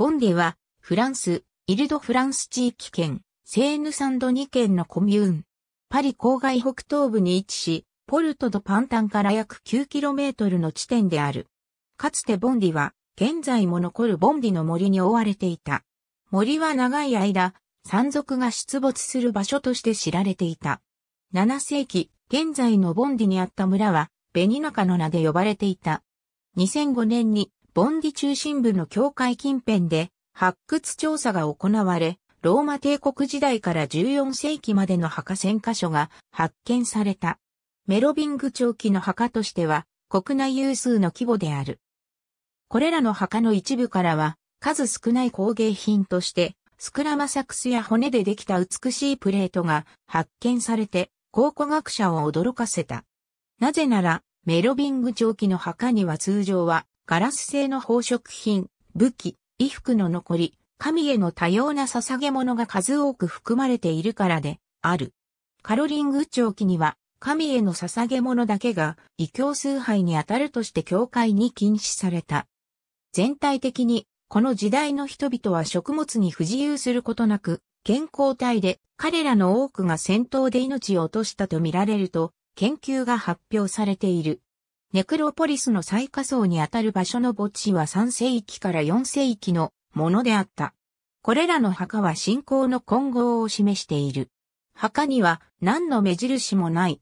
ボンディは、フランス、イルドフランス地域圏、セーヌサンド2県のコミューン。パリ郊外北東部に位置し、ポルトドパンタンから約 9km の地点である。かつてボンディは、現在も残るボンディの森に覆われていた。森は長い間、山賊が出没する場所として知られていた。7世紀、現在のボンディにあった村は、ベニナカの名で呼ばれていた。2005年にボンディ中心部の教会近辺で発掘調査が行われ、ローマ帝国時代から14世紀までの墓1000箇所が発見された。メロビング長期の墓としては国内有数の規模である。これらの墓の一部からは数少ない工芸品としてスクラマサクスや骨でできた美しいプレートが発見されて考古学者を驚かせた。なぜならメロビング長期の墓には通常はガラス製の宝飾品、武器、衣服の残り、神への多様な捧げ物が数多く含まれているからで、ある。カロリング長期には、神への捧げ物だけが、異教崇拝にあたるとして教会に禁止された。全体的に、この時代の人々は食物に不自由することなく、健康体で、彼らの多くが戦闘で命を落としたと見られると、研究が発表されている。ネクロポリスの最下層にあたる場所の墓地は3世紀から4世紀のものであった。これらの墓は信仰の混合を示している。墓には何の目印もない。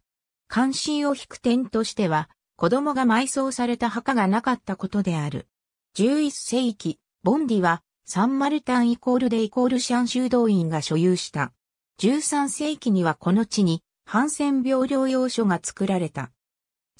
関心を引く点としては、子供が埋葬された墓がなかったことである。11世紀、ボンディはサンマルタンイコールでイコールシャン修道院が所有した。13世紀にはこの地にハンセン病療養所が作られた。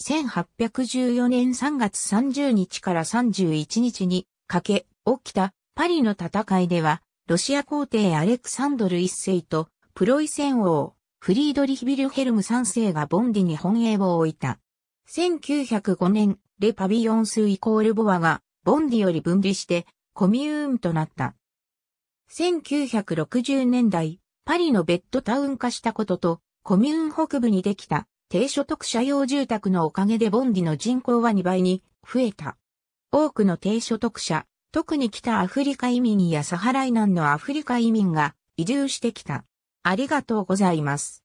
1814年3月30日から31日にかけ起きたパリの戦いでは、ロシア皇帝アレクサンドル一世とプロイセン王、フリードリヒ・ビルヘルム三世がボンディに本営を置いた。1905年、レパビヨンスイコールボアがボンディより分離してコミューンとなった。1960年代、パリのベッドタウン化したことと、コミューン北部にできた低所得者用住宅のおかげでボンディの人口は2倍に増えた。多くの低所得者、特に北アフリカ移民やサハライ南のアフリカ移民が移住してきた。ありがとうございます。